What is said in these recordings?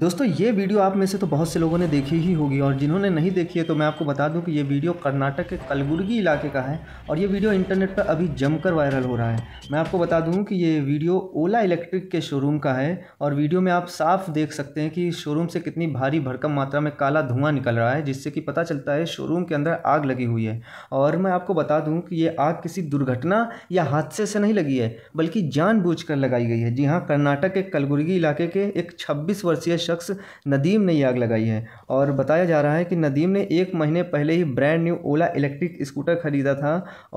दोस्तों ये वीडियो आप में से तो बहुत से लोगों ने देखी ही होगी और जिन्होंने नहीं देखी है तो मैं आपको बता दूं कि ये वीडियो कर्नाटक के कलबुर्गी इलाके का है और ये वीडियो इंटरनेट पर अभी जमकर वायरल हो रहा है मैं आपको बता दूं कि ये वीडियो ओला इलेक्ट्रिक के शोरूम का है और वीडियो में आप साफ देख सकते हैं कि शोरूम से कितनी भारी भरकम मात्रा में काला धुआं निकल रहा है जिससे कि पता चलता है शोरूम के अंदर आग लगी हुई है और मैं आपको बता दूँ कि ये आग किसी दुर्घटना या हादसे से नहीं लगी है बल्कि जानबूझ लगाई गई है जी हाँ कर्नाटक के कलबुर्गी इलाके के एक छब्बीस वर्षीय शख्स नदीम ने आग लगाई है और बताया जा रहा है कि नदीम ने एक महीने पहले ही brand new Ola electric scooter ख़रीदा था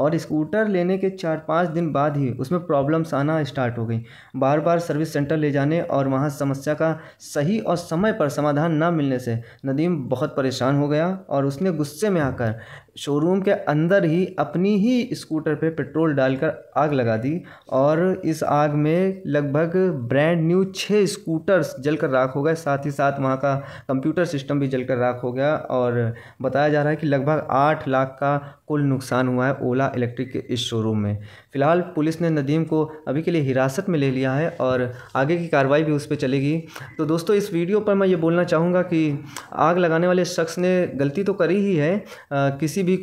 और स्कूटर लेने के चार पाँच दिन बाद ही उसमें प्रॉब्लम्स आना स्टार्ट हो गई बार बार सर्विस सेंटर ले जाने और वहाँ समस्या का सही और समय पर समाधान न मिलने से नदीम बहुत परेशान हो गया और उसने गुस्से में आकर शोरूम के अंदर ही अपनी ही स्कूटर पे पेट्रोल डालकर आग लगा दी और इस आग में लगभग ब्रांड न्यू छः स्कूटर्स जलकर राख हो गए साथ ही साथ वहाँ का कंप्यूटर सिस्टम भी जलकर राख हो गया और बताया जा रहा है कि लगभग आठ लाख का कुल नुकसान हुआ है ओला इलेक्ट्रिक के इस शोरूम में फिलहाल पुलिस ने नदीम को अभी के लिए हिरासत में ले लिया है और आगे की कार्रवाई भी उस पर चलेगी तो दोस्तों इस वीडियो पर मैं ये बोलना चाहूँगा कि आग लगाने वाले शख्स ने गलती तो करी ही है आ, किसी भी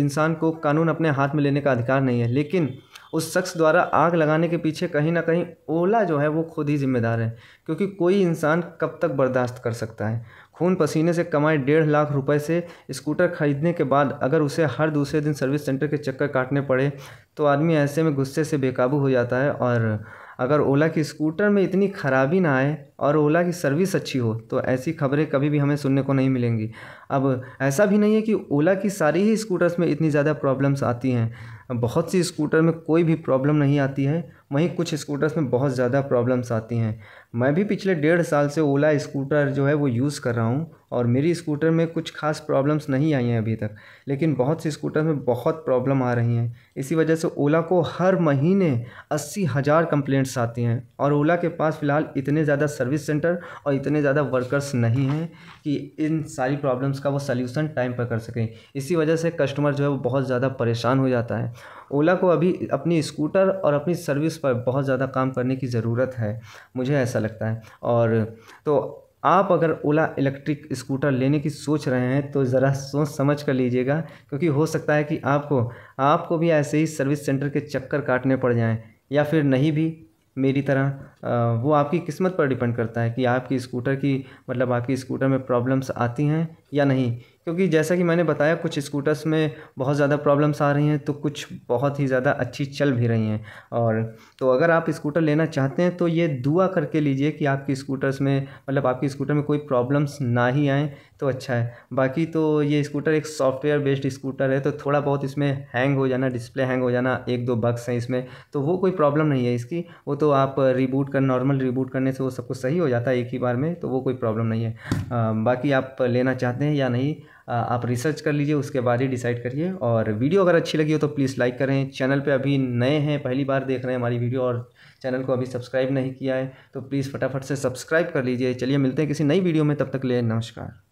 इंसान को कानून अपने हाथ में लेने का अधिकार नहीं है लेकिन उस शख्स द्वारा आग लगाने के पीछे कहीं ना कहीं ओला जो है वो खुद ही जिम्मेदार है क्योंकि कोई इंसान कब तक बर्दाश्त कर सकता है खून पसीने से कमाए डेढ़ लाख रुपए से स्कूटर खरीदने के बाद अगर उसे हर दूसरे दिन सर्विस सेंटर के चक्कर काटने पड़े तो आदमी ऐसे में गुस्से से बेकाबू हो जाता है और अगर ओला की स्कूटर में इतनी ख़राबी ना आए और ओला की सर्विस अच्छी हो तो ऐसी खबरें कभी भी हमें सुनने को नहीं मिलेंगी अब ऐसा भी नहीं है कि ओला की सारी ही स्कूटर्स में इतनी ज़्यादा प्रॉब्लम्स आती हैं बहुत सी स्कूटर में कोई भी प्रॉब्लम नहीं आती है वहीं कुछ स्कूटर्स में बहुत ज़्यादा प्रॉब्लम्स आती हैं मैं भी पिछले डेढ़ साल से ओला स्कूटर जो है वो यूज़ कर रहा हूँ और मेरी स्कूटर में कुछ खास प्रॉब्लम्स नहीं आई हैं अभी तक लेकिन बहुत सी स्कूटर में बहुत प्रॉब्लम आ रही हैं इसी वजह से ओला को हर महीने अस्सी हज़ार कंप्लेंट्स आती हैं और ओला के पास फ़िलहाल इतने ज़्यादा सर्विस सेंटर और इतने ज़्यादा वर्कर्स नहीं हैं कि इन सारी प्रॉब्लम्स का वो सल्यूसन टाइम पर कर सकें इसी वजह से कस्टमर जो है वो बहुत ज़्यादा परेशान हो जाता है ओला को अभी अपनी स्कूटर और अपनी सर्विस पर बहुत ज़्यादा काम करने की ज़रूरत है मुझे ऐसा लगता है और तो आप अगर ओला इलेक्ट्रिक स्कूटर लेने की सोच रहे हैं तो ज़रा सोच समझ कर लीजिएगा क्योंकि हो सकता है कि आपको आपको भी ऐसे ही सर्विस सेंटर के चक्कर काटने पड़ जाएं या फिर नहीं भी मेरी तरह वो आपकी किस्मत पर डिपेंड करता है कि आपकी स्कूटर की मतलब आपकी स्कूटर में प्रॉब्लम्स आती हैं या नहीं क्योंकि जैसा कि मैंने बताया कुछ स्कूटर्स में बहुत ज़्यादा प्रॉब्लम्स आ रही हैं तो कुछ बहुत ही ज़्यादा अच्छी चल भी रही हैं और तो अगर आप स्कूटर लेना चाहते हैं तो ये दुआ करके लीजिए कि आपकी स्कूटर्स में मतलब आपकी स्कूटर में कोई प्रॉब्लम्स ना ही आएँ तो अच्छा है बाकी तो ये स्कूटर एक सॉफ्टवेयर बेस्ड स्कूटर है तो थोड़ा बहुत इसमें हैंग हो जाना डिस्प्ले हैंग हो जाना एक दो बग्स हैं इसमें तो वो कोई प्रॉब्लम नहीं है इसकी वो तो आप रिबूट कर नॉर्मल रिबूट करने से वो सब कुछ सही हो जाता है एक ही बार में तो वो कोई प्रॉब्लम नहीं है बाकी आप लेना चाहते हैं या नहीं आप रिसर्च कर लीजिए उसके बाद ही डिसाइड करिए और वीडियो अगर अच्छी लगी हो तो प्लीज़ लाइक करें चैनल पे अभी नए हैं पहली बार देख रहे हैं हमारी वीडियो और चैनल को अभी सब्सक्राइब नहीं किया है तो प्लीज़ फटाफट से सब्सक्राइब कर लीजिए चलिए मिलते हैं किसी नई वीडियो में तब तक ले नमस्कार